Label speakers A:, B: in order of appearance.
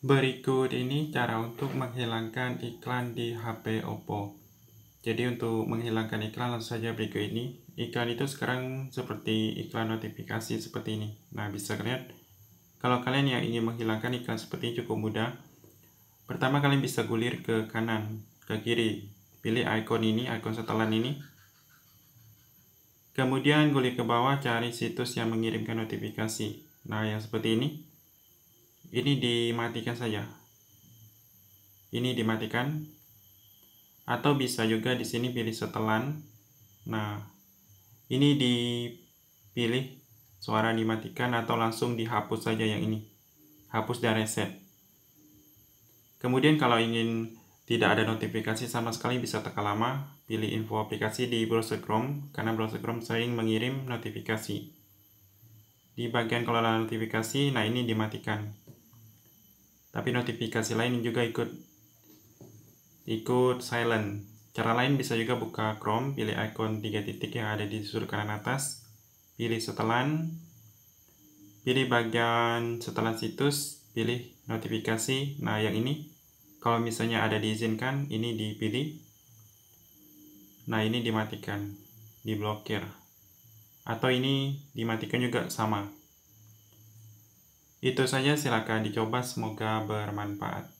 A: Berikut ini cara untuk menghilangkan iklan di HP Oppo. Jadi untuk menghilangkan iklan langsung saja berikut ini. Iklan itu sekarang seperti iklan notifikasi seperti ini. Nah bisa kalian, kalau kalian yang ingin menghilangkan iklan seperti ini cukup mudah. Pertama kalian bisa gulir ke kanan, ke kiri. Pilih icon ini, icon setelan ini. Kemudian gulir ke bawah cari situs yang mengirimkan notifikasi. Nah yang seperti ini ini dimatikan saja ini dimatikan atau bisa juga di sini pilih setelan nah ini dipilih suara dimatikan atau langsung dihapus saja yang ini hapus dan reset kemudian kalau ingin tidak ada notifikasi sama sekali bisa tekan lama pilih info aplikasi di browser Chrome karena browser Chrome sering mengirim notifikasi di bagian kelola notifikasi nah ini dimatikan tapi notifikasi lain juga ikut ikut silent. Cara lain bisa juga buka Chrome, pilih icon tiga titik yang ada di sudut kanan atas, pilih setelan, pilih bagian setelan situs, pilih notifikasi. Nah, yang ini kalau misalnya ada diizinkan, ini dipilih. Nah, ini dimatikan, diblokir. Atau ini dimatikan juga sama. Itu saja silakan dicoba semoga bermanfaat.